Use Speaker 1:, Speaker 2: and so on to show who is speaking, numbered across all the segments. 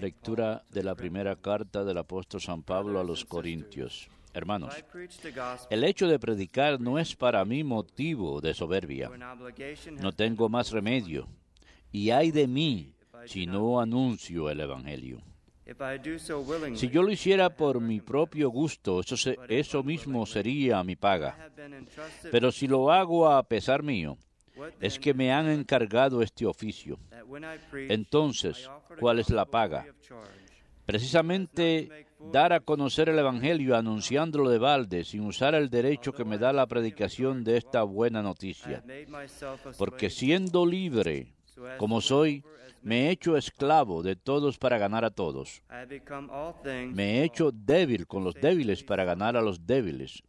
Speaker 1: Lectura de la primera carta del apóstol San Pablo a los Corintios. Hermanos, el hecho de predicar no es para mí motivo de soberbia. No tengo más remedio. Y hay de mí si no anuncio el Evangelio. Si yo lo hiciera por mi propio gusto, eso, eso mismo sería mi paga. Pero si lo hago a pesar mío, es que me han encargado este oficio. Entonces, ¿cuál es la paga? Precisamente dar a conocer el Evangelio anunciándolo de balde sin usar el derecho que me da la predicación de esta buena noticia. Porque siendo libre, como soy, me he hecho esclavo de todos para ganar a todos. Me he hecho débil con los débiles para ganar a los débiles.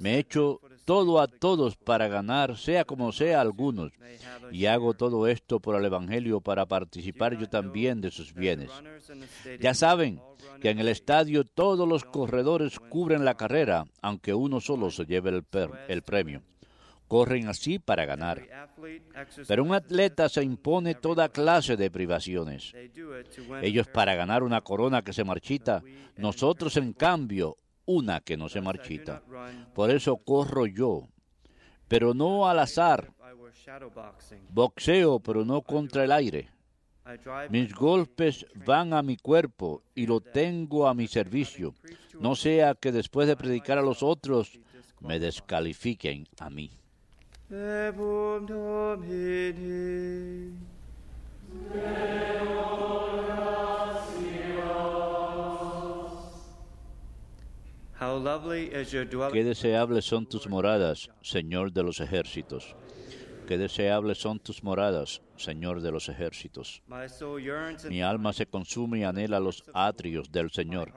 Speaker 1: Me he hecho todo a todos para ganar, sea como sea, algunos. Y hago todo esto por el Evangelio para participar yo también de sus bienes. Ya saben que en el estadio todos los corredores cubren la carrera, aunque uno solo se lleve el, premio corren así para ganar. Pero un atleta se impone toda clase de privaciones. Ellos para ganar una corona que se marchita, nosotros en cambio una que no se marchita. Por eso corro yo, pero no al azar. Boxeo, pero no contra el aire. Mis golpes van a mi cuerpo y lo tengo a mi servicio. No sea que después de predicar a los otros me descalifiquen a mí. Qué deseables son tus moradas, Señor de los ejércitos. Qué deseables son tus moradas, Señor de los ejércitos. Mi alma se consume y anhela los atrios del Señor.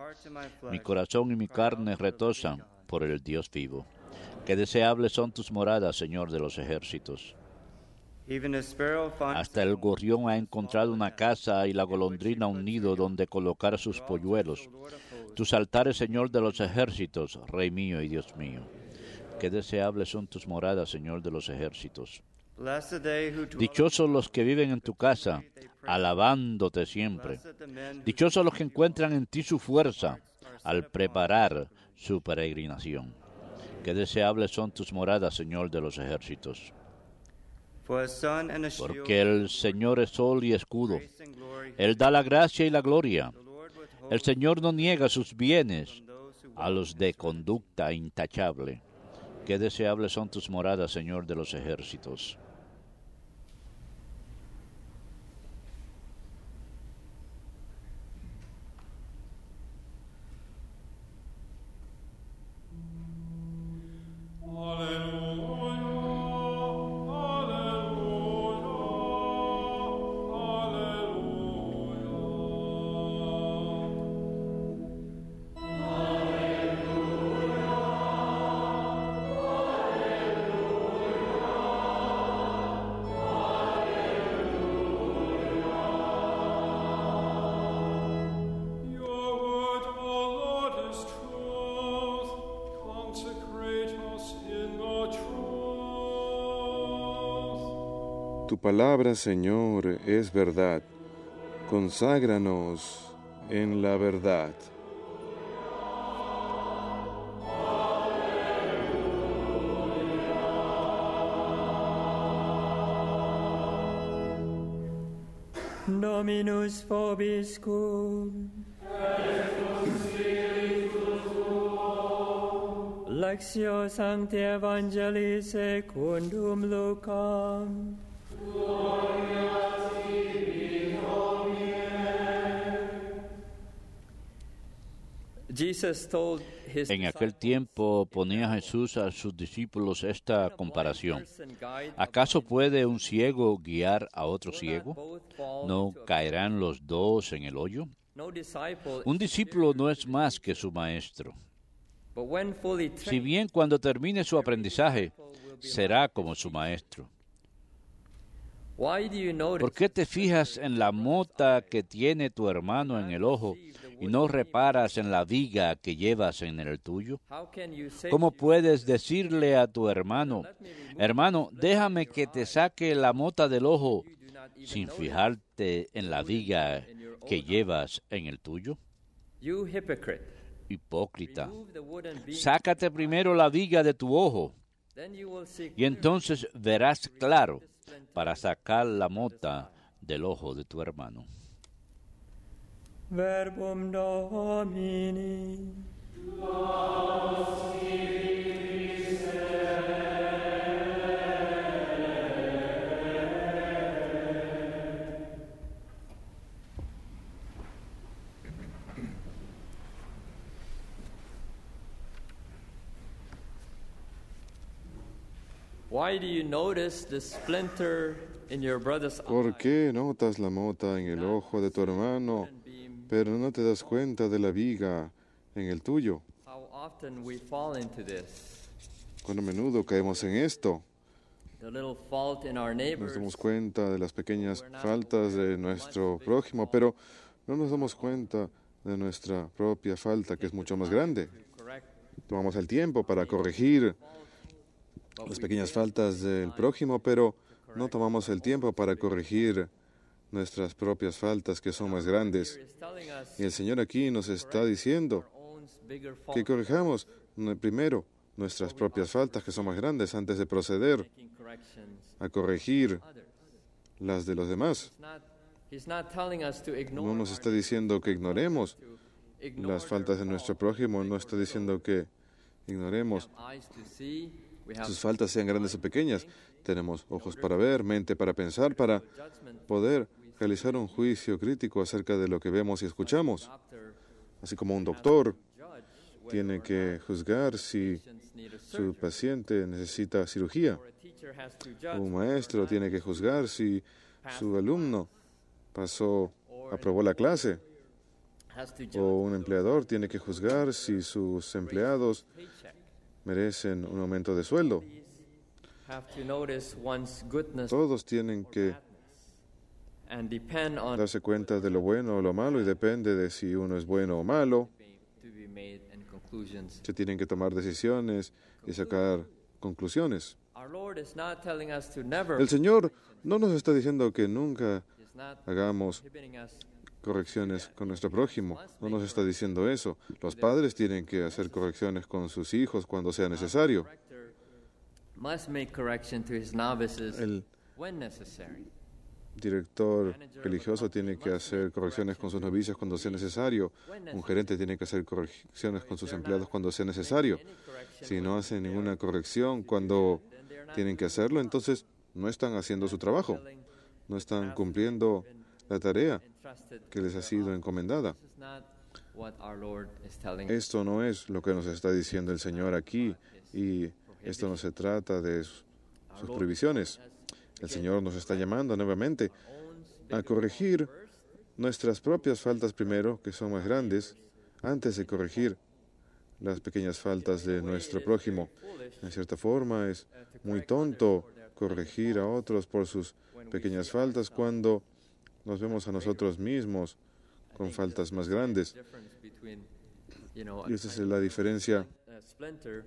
Speaker 1: Mi corazón y mi carne retosan por el Dios vivo. Qué deseables son tus moradas, Señor de los ejércitos. Hasta el gorrión ha encontrado una casa y la golondrina un nido donde colocar sus polluelos tus altares, Señor de los ejércitos, Rey mío y Dios mío. Qué deseables son tus moradas, Señor de los ejércitos. Dichosos los que viven en tu casa, alabándote siempre. Dichosos los que encuentran en ti su fuerza al preparar su peregrinación. Qué deseables son tus moradas, Señor de los ejércitos.
Speaker 2: Porque
Speaker 1: el Señor es sol y escudo. Él da la gracia y la gloria. El Señor no niega sus bienes a los de conducta intachable. Qué deseables son tus moradas, Señor de los ejércitos.
Speaker 3: Tu palabra, Señor, es verdad. Conságranos en la verdad.
Speaker 2: Dominus vobiscum. Lectio Sancti Evangelii secundum Lucam.
Speaker 1: En aquel tiempo ponía Jesús a sus discípulos esta comparación. ¿Acaso puede un ciego guiar a otro ciego? ¿No caerán los dos en el hoyo? Un discípulo no es más que su maestro. Si bien cuando termine su aprendizaje, será como su maestro. ¿Por qué te fijas en la mota que tiene tu hermano en el ojo y no reparas en la viga que llevas en el tuyo? ¿Cómo puedes decirle a tu hermano, hermano, déjame que te saque la mota del ojo sin fijarte en la viga que llevas en el tuyo? Hipócrita, sácate primero la viga de tu ojo y entonces verás claro para sacar la mota del ojo de tu hermano.
Speaker 2: ¿Por
Speaker 3: qué notas la mota en el ojo de tu hermano, pero no te das cuenta de la viga en el tuyo? Cuán a menudo caemos en esto.
Speaker 2: Nos
Speaker 3: damos cuenta de las pequeñas faltas de nuestro prójimo, pero no nos damos cuenta de nuestra propia falta, que es mucho más grande. Tomamos el tiempo para corregir las pequeñas faltas del prójimo, pero no tomamos el tiempo para corregir nuestras propias faltas que son más grandes. Y el Señor aquí nos está diciendo que corrijamos primero nuestras propias faltas que son más grandes antes de proceder a corregir las de los demás. No nos está diciendo que ignoremos
Speaker 2: las faltas
Speaker 3: de nuestro prójimo, no está diciendo que ignoremos sus faltas sean grandes o pequeñas. Tenemos ojos para ver, mente para pensar, para poder realizar un juicio crítico acerca de lo que vemos y escuchamos. Así como un doctor tiene que juzgar si su paciente necesita cirugía. Un maestro tiene que juzgar si su alumno pasó, aprobó la clase. O un empleador tiene que juzgar si sus empleados merecen un aumento de sueldo. Todos tienen que
Speaker 2: darse
Speaker 3: cuenta de lo bueno o lo malo y depende de si uno es bueno o malo. Se tienen que tomar decisiones y sacar conclusiones. El Señor no nos está diciendo que nunca hagamos correcciones con nuestro prójimo. No nos está diciendo eso. Los padres tienen que hacer correcciones con sus hijos cuando sea necesario. El director religioso tiene que hacer correcciones con sus novicias cuando sea necesario. Un gerente tiene que hacer correcciones con sus empleados cuando sea necesario. Si no hacen ninguna corrección cuando tienen que hacerlo, entonces no están haciendo su trabajo, no están cumpliendo la tarea que les ha sido encomendada. Esto no es lo que nos está diciendo el Señor aquí y esto no se trata de sus, prohibiciones. El Señor nos está llamando nuevamente a corregir nuestras propias faltas primero, que son más grandes, antes de corregir las pequeñas faltas de nuestro prójimo. En cierta forma, es muy tonto corregir a otros por sus pequeñas faltas cuando nos vemos a nosotros mismos con faltas más grandes.
Speaker 2: Y esa es la diferencia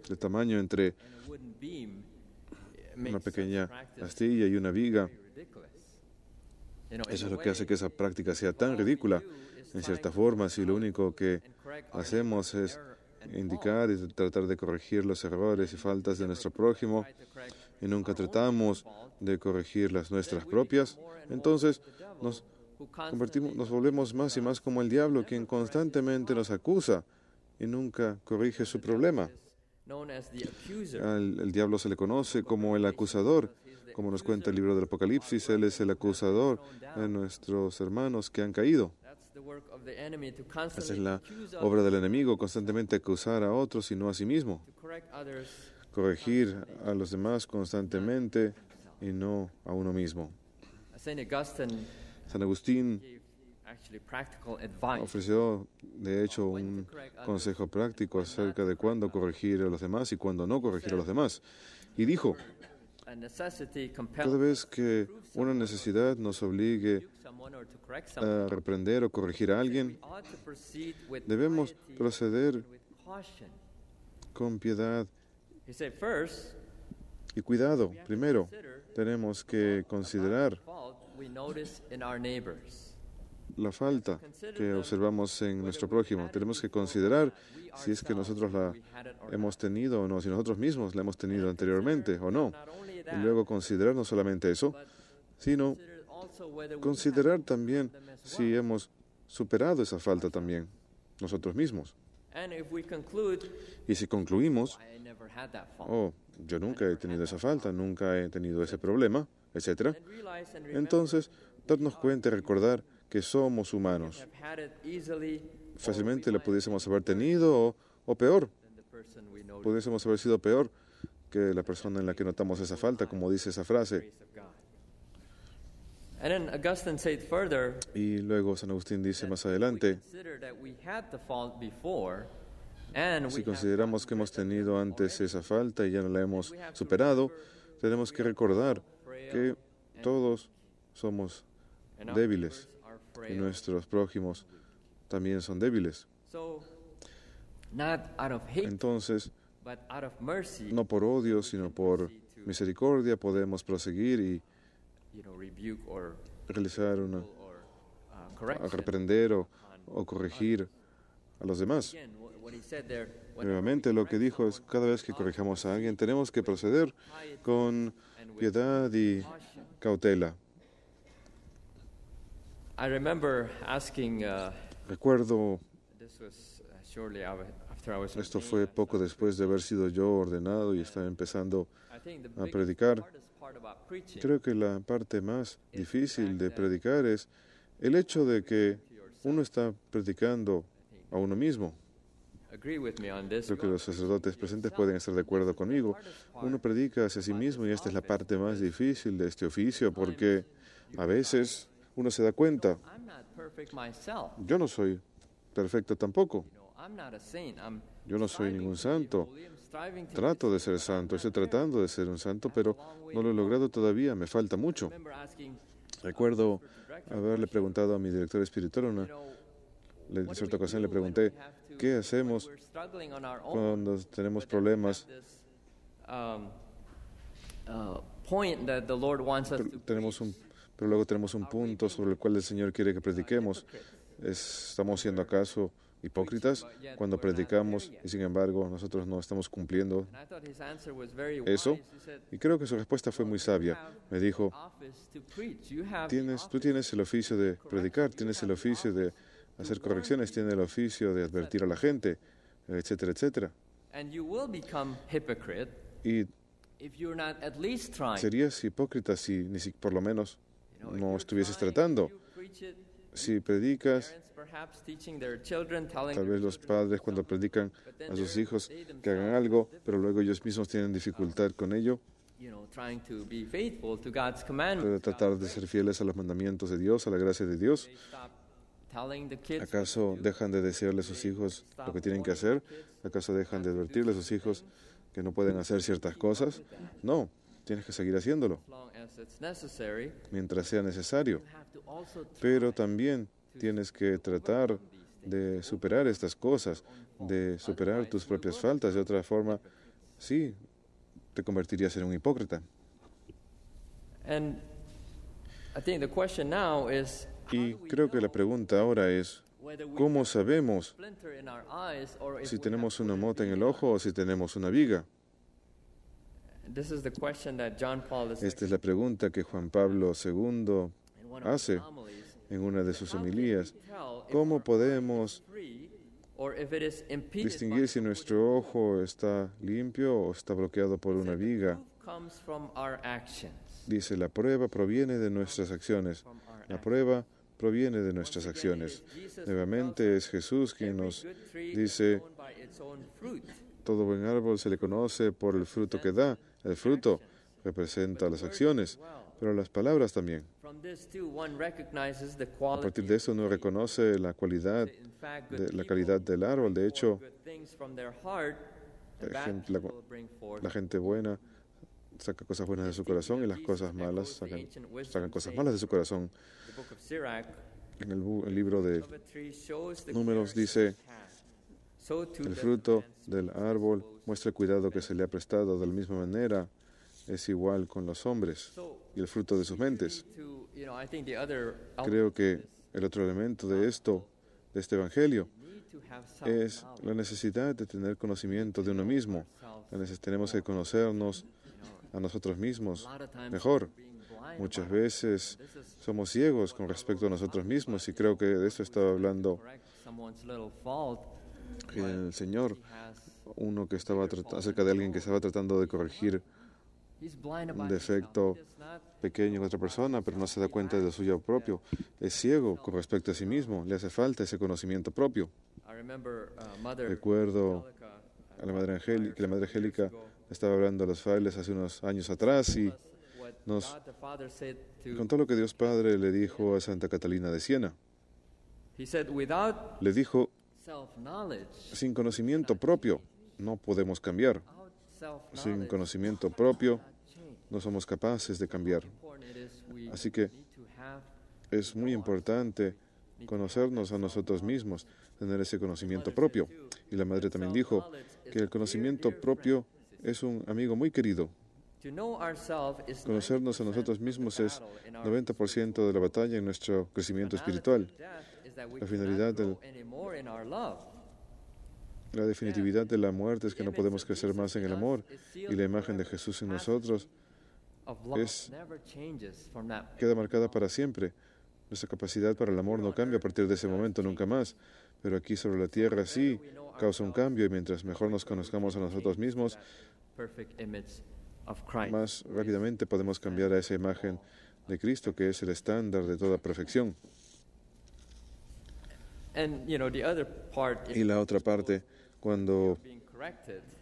Speaker 2: de
Speaker 3: tamaño entre
Speaker 2: una pequeña astilla y una viga.
Speaker 3: Eso es lo que hace que esa práctica sea tan ridícula, en cierta forma, si lo único que hacemos es indicar y tratar de corregir los errores y faltas de nuestro prójimo y nunca tratamos de corregir las nuestras propias, entonces nos, convertimos, nos volvemos más y más como el diablo, quien constantemente nos acusa y nunca corrige su problema. el diablo se le conoce como el acusador, como nos cuenta el libro del Apocalipsis, él es el acusador de nuestros hermanos que han caído.
Speaker 2: Esa es la
Speaker 3: obra del enemigo, constantemente acusar a otros y no a sí mismo. Corregir a los demás constantemente y no a uno mismo.
Speaker 2: San
Speaker 3: Agustín ofreció, de hecho, un consejo práctico acerca de cuándo corregir a los demás y cuándo no corregir a los demás. Y dijo, cada vez que una necesidad nos obligue
Speaker 2: a reprender o corregir a alguien, debemos proceder
Speaker 3: con piedad y cuidado. Primero, tenemos que considerar la falta que observamos en nuestro prójimo. Tenemos que considerar si es que nosotros la hemos tenido o no, si nosotros mismos la hemos tenido anteriormente o no. Y luego considerar no solamente eso, sino considerar también si hemos superado esa falta también nosotros mismos. Y si concluimos, oh, yo nunca he tenido esa falta, nunca he tenido ese problema, etc. Entonces, darnos cuenta y recordar que somos humanos. Fácilmente la pudiésemos haber tenido o, peor, pudiésemos haber sido peor que la persona en la que notamos esa falta, como dice esa frase. Y luego San Agustín dice más adelante,
Speaker 2: si consideramos
Speaker 3: que hemos tenido antes esa falta y ya no la hemos superado, tenemos que recordar que todos somos débiles y nuestros prójimos también son débiles. Entonces, no por odio, sino por misericordia podemos proseguir y realizar una, uh, reprender o, o, corregir a los demás. Nuevamente, lo que dijo es, cada vez que corrijamos a alguien, tenemos que proceder con piedad y cautela
Speaker 2: remember
Speaker 3: Recuerdo, esto fue poco después de haber sido yo ordenado y estaba empezando a predicar. Creo que la parte más difícil de predicar es el hecho de que uno está predicando a uno mismo. Creo que los sacerdotes presentes pueden estar de acuerdo conmigo. Uno predica hacia sí mismo y esta es la parte más difícil de este oficio porque a veces uno se da cuenta, yo no soy perfecto tampoco. Yo no soy ningún santo. Trato de ser santo, estoy tratando de ser un santo, pero no lo he logrado todavía, me falta mucho. Recuerdo haberle preguntado a mi director espiritual una, en cierta ocasión le pregunté, ¿qué hacemos cuando tenemos problemas? Tenemos un pero luego tenemos un ah, punto sobre el cual el Señor quiere que ah, prediquemos. ¿Estamos siendo acaso hipócritas cuando uh, predicamos y sin embargo nosotros no estamos cumpliendo
Speaker 2: eso? Y creo
Speaker 3: que su respuesta fue muy sabia. Me dijo, tienes, tú tienes el oficio de predicar, tienes el oficio de hacer correcciones, tienes el oficio de advertir a la gente, etcétera, etcétera. Y serías hipócrita si ni si, por lo menos no estuvieses tratando. Si predicas, tal vez los padres cuando predican a sus hijos que hagan algo, pero luego ellos mismos tienen um, dificultad con ello, tratar de ser fieles a los mandamientos de Dios, a la gracia de Dios. ¿Acaso dejan de decirle a sus hijos lo que tienen que hacer? ¿Acaso dejan de advertirle a sus hijos que no pueden hacer ciertas cosas? No. Tienes que seguir haciéndolo mientras sea necesario. Pero también tienes que tratar de superar estas cosas, de superar tus propias faltas. De otra forma, sí, te convertirías en un hipócrita. Y creo que la pregunta ahora es, ¿cómo sabemos si tenemos una mota en el ojo o si tenemos una viga? Esta es la pregunta que Juan Pablo II hace en una de sus homilías. ¿Cómo podemos distinguir si nuestro ojo está limpio o está bloqueado por una viga? Dice, la prueba proviene de nuestras acciones. La prueba proviene de nuestras acciones. Nuevamente es Jesús quien nos dice, todo buen árbol se le conoce por el fruto que da. El fruto representa las acciones, pero las palabras también. A partir de eso uno reconoce la cualidad, de, la calidad del árbol. De hecho, la gente, buena saca cosas buenas de su corazón y las cosas malas sacan, cosas malas de su corazón. En el libro de Números dice
Speaker 2: el fruto
Speaker 3: del árbol muestra el cuidado que se le ha prestado. De la misma manera, es igual con los hombres y el fruto de sus mentes. Creo que el otro elemento de esto, de este Evangelio, es la necesidad de tener conocimiento de uno mismo. Tenemos que conocernos a nosotros mismos mejor. Muchas veces somos ciegos con respecto a nosotros mismos y creo que de esto estaba hablando el Señor, uno que estaba acerca de alguien que estaba tratando de corregir un defecto pequeño en otra persona, pero no se da cuenta de lo suyo propio. Es ciego con respecto a sí mismo, le hace falta ese conocimiento propio. Recuerdo a la Madre Angélica, que la Madre Angélica estaba hablando a los frailes hace unos años atrás y
Speaker 2: nos contó
Speaker 3: lo que Dios Padre le dijo a Santa Catalina de Siena. Le dijo, sin conocimiento propio no podemos cambiar. Sin conocimiento propio no somos capaces de cambiar. Así que es muy importante conocernos a nosotros mismos, tener ese conocimiento propio. Y la madre también dijo que el conocimiento propio es un amigo muy querido. Conocernos a nosotros mismos es 90% de la batalla en nuestro crecimiento espiritual. La finalidad definitividad de la muerte es que no podemos crecer más en el amor y la imagen de Jesús en nosotros queda marcada para siempre. Nuestra capacidad para el amor no cambia a partir de ese momento nunca más, pero aquí sobre la tierra sí causa un cambio y mientras mejor nos conozcamos a nosotros mismos, más rápidamente podemos cambiar a esa imagen de Cristo que es el estándar de toda perfección. Y la otra parte, cuando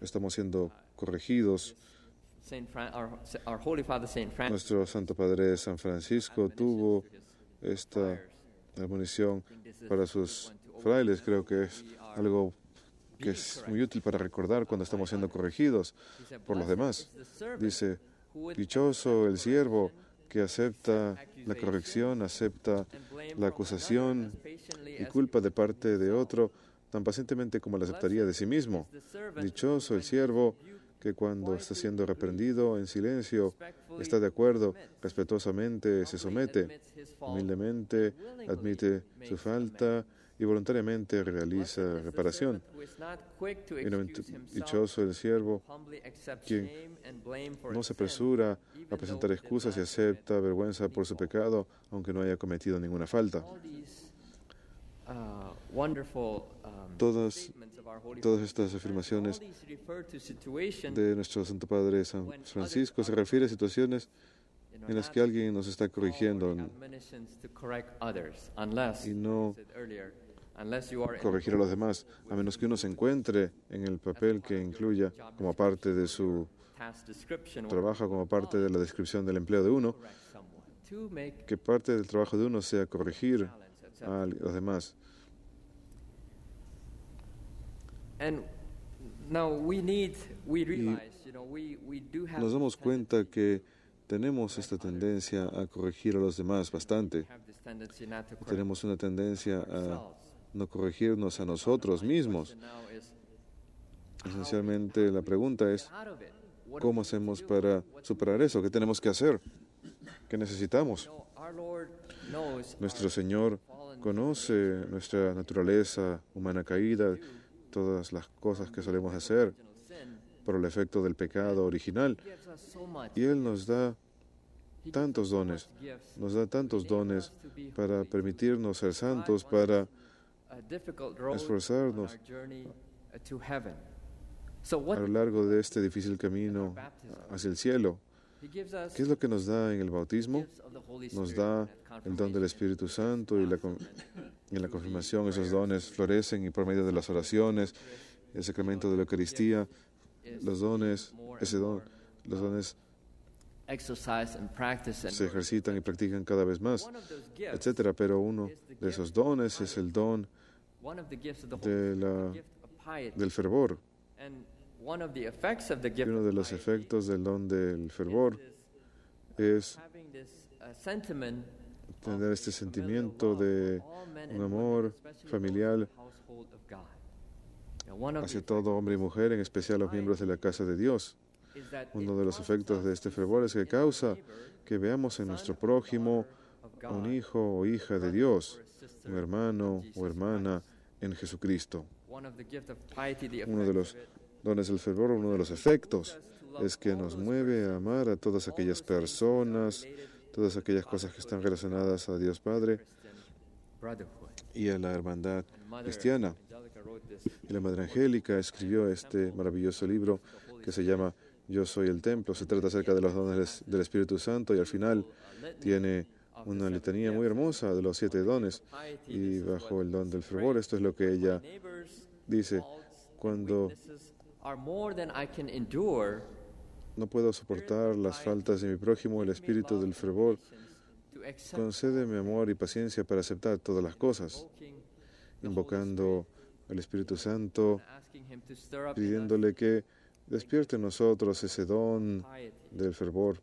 Speaker 3: estamos siendo corregidos, nuestro Santo Padre San Francisco tuvo esta admonición para sus frailes. Creo que es algo que es muy útil para recordar cuando estamos siendo corregidos por los demás. Dice, dichoso el siervo que acepta la corrección, acepta la acusación y culpa de parte de otro tan pacientemente como la aceptaría de sí mismo. Dichoso el siervo que cuando está siendo reprendido en silencio, está de acuerdo, respetuosamente se somete, humildemente admite su falta y voluntariamente realiza reparación. Dichoso el siervo quien no se apresura a presentar excusas y acepta vergüenza por su pecado, aunque no haya cometido ninguna falta.
Speaker 2: Todas, todas estas afirmaciones de
Speaker 3: nuestro Santo Padre San Francisco se refiere a situaciones en las que alguien nos está corrigiendo y no corregir a los demás, a menos que uno se encuentre en el papel que incluya como parte de su trabajo, como parte de la descripción del empleo de uno, que parte del trabajo de uno sea corregir a los demás. nos damos cuenta que tenemos esta tendencia a corregir a los demás bastante. Tenemos una tendencia a no corregirnos a nosotros mismos. Esencialmente la pregunta es, ¿cómo hacemos para superar eso? ¿Qué tenemos que hacer? ¿Qué necesitamos? Nuestro Señor conoce nuestra naturaleza humana caída, todas las cosas que solemos hacer por el efecto del pecado original. Y Él nos da tantos dones, nos da tantos dones para permitirnos ser santos, para
Speaker 2: esforzarnos
Speaker 3: a lo largo de este difícil camino hacia el cielo. ¿Qué es lo que nos da en el bautismo? Nos da el don del Espíritu Santo y en la confirmación esos dones florecen y por medio de las oraciones, el sacramento de la Eucaristía, los dones, ese don, los um, dones se ejercitan y practican cada vez más, etcétera. Pero uno de esos dones es el don del fervor. uno de los efectos del don del fervor es
Speaker 2: uh, uh,
Speaker 3: tener este sentimiento de un amor familiar hacia todo hombre y mujer, en especial los miembros de la casa de Dios. Uno de los efectos de este fervor es que causa que veamos en nuestro prójimo un hijo o hija de Dios, un hermano o hermana en Jesucristo. Uno de los dones del fervor, uno de los efectos, es que nos mueve a amar a todas aquellas personas, todas aquellas cosas que están relacionadas a Dios Padre y a la hermandad cristiana. Y la Madre Angélica escribió este maravilloso libro que se llama Yo soy el templo. Se trata acerca de los dones del Espíritu Santo y al final uh, tiene una letanía muy hermosa de los siete dones y bajo el don del fervor. Esto es lo que ella dice. Cuando no puedo soportar las faltas de mi prójimo, el espíritu del fervor concédeme amor y paciencia para aceptar todas las cosas, invocando al Espíritu Santo, pidiéndole que despierte en nosotros ese don del fervor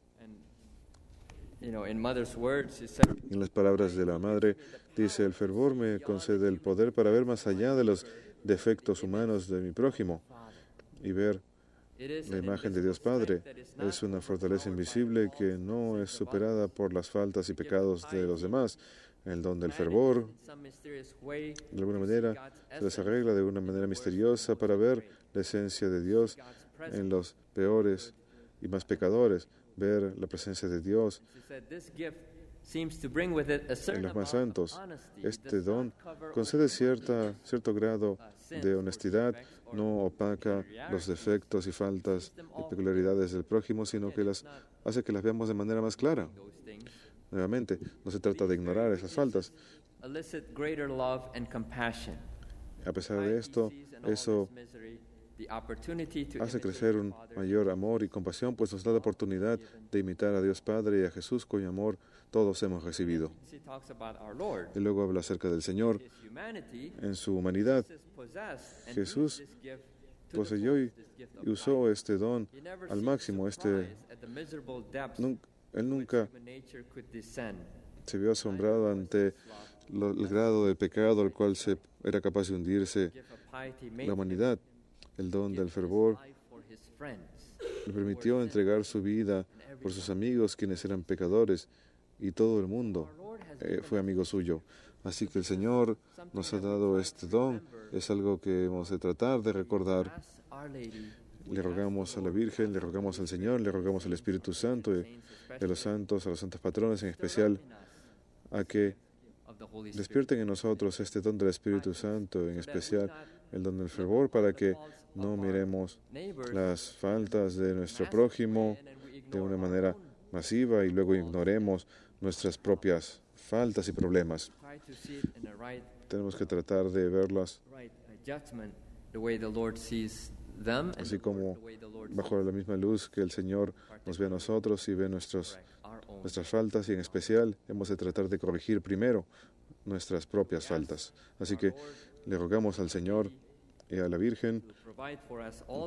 Speaker 2: en
Speaker 3: las palabras de la madre, dice, el fervor me concede el poder para ver más allá de los defectos humanos de mi prójimo y ver la imagen de Dios Padre. Es una fortaleza invisible que no es superada por las faltas y pecados de los demás, En donde el fervor, de alguna manera, se desarregla de una manera misteriosa para ver la esencia de Dios en los peores y más pecadores ver la presencia de Dios
Speaker 2: en los más santos.
Speaker 3: Este don concede cierta, cierto grado uh, de honestidad, no opaca los defectos y faltas y peculiaridades del prójimo, sino que las hace que las veamos de manera más clara. Nuevamente, no se trata de ignorar esas faltas. A pesar de esto, eso hace crecer un mayor amor y compasión, pues nos da la oportunidad de imitar a Dios Padre y a Jesús, cuyo amor todos hemos recibido. Y luego habla acerca del Señor
Speaker 2: en su humanidad. Jesús
Speaker 3: poseyó y usó este don al máximo. Este, él nunca se vio asombrado ante el grado de pecado al cual se era capaz de hundirse la humanidad el don del fervor, le permitió entregar su vida por sus amigos, quienes eran pecadores, y todo el mundo eh, fue amigo suyo. Así que el Señor nos ha dado este don, es algo que hemos de tratar de recordar. Le rogamos a la Virgen, le rogamos al Señor, le rogamos al Espíritu Santo eh, a los santos, a los santos patrones en especial, a que Despierten en nosotros este don del Espíritu Santo, en especial el don del fervor, para que no miremos las faltas de nuestro prójimo de una manera masiva y luego ignoremos nuestras propias faltas y problemas. Tenemos que tratar de verlas así como bajo la misma luz que el Señor nos ve a nosotros y ve nuestros nuestras faltas y en especial hemos de tratar de corregir primero nuestras propias faltas. Así que le rogamos al Señor y a la Virgen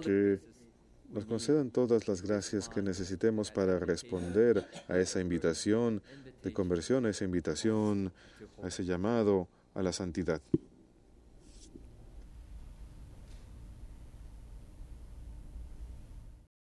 Speaker 3: que nos concedan todas las gracias que necesitemos para responder a esa invitación de conversión, a esa invitación, a ese llamado a la santidad.